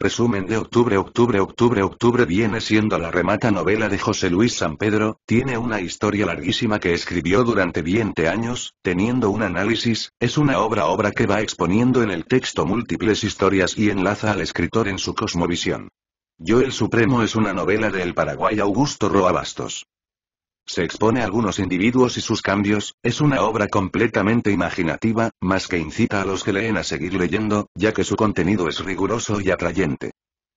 Resumen de octubre Octubre Octubre Octubre viene siendo la remata novela de José Luis San Pedro, tiene una historia larguísima que escribió durante 20 años, teniendo un análisis, es una obra obra que va exponiendo en el texto múltiples historias y enlaza al escritor en su cosmovisión. Yo el Supremo es una novela del paraguay Augusto Roa Bastos se expone a algunos individuos y sus cambios, es una obra completamente imaginativa, más que incita a los que leen a seguir leyendo, ya que su contenido es riguroso y atrayente.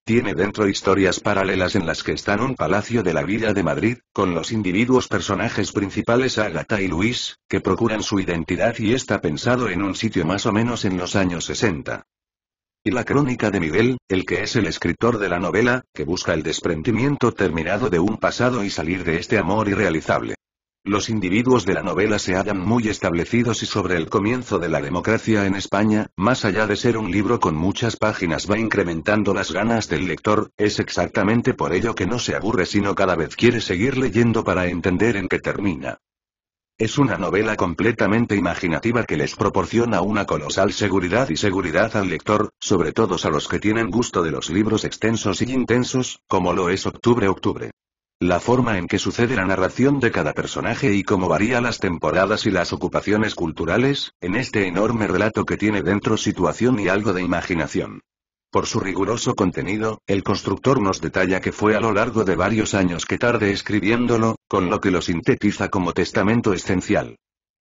Tiene dentro historias paralelas en las que están un palacio de la Villa de Madrid, con los individuos personajes principales Agatha y Luis, que procuran su identidad y está pensado en un sitio más o menos en los años 60 y la crónica de Miguel, el que es el escritor de la novela, que busca el desprendimiento terminado de un pasado y salir de este amor irrealizable. Los individuos de la novela se hallan muy establecidos y sobre el comienzo de la democracia en España, más allá de ser un libro con muchas páginas va incrementando las ganas del lector, es exactamente por ello que no se aburre sino cada vez quiere seguir leyendo para entender en qué termina. Es una novela completamente imaginativa que les proporciona una colosal seguridad y seguridad al lector, sobre todo a los que tienen gusto de los libros extensos y intensos, como lo es Octubre-Octubre. La forma en que sucede la narración de cada personaje y cómo varía las temporadas y las ocupaciones culturales, en este enorme relato que tiene dentro situación y algo de imaginación. Por su riguroso contenido, el constructor nos detalla que fue a lo largo de varios años que tarde escribiéndolo, con lo que lo sintetiza como testamento esencial.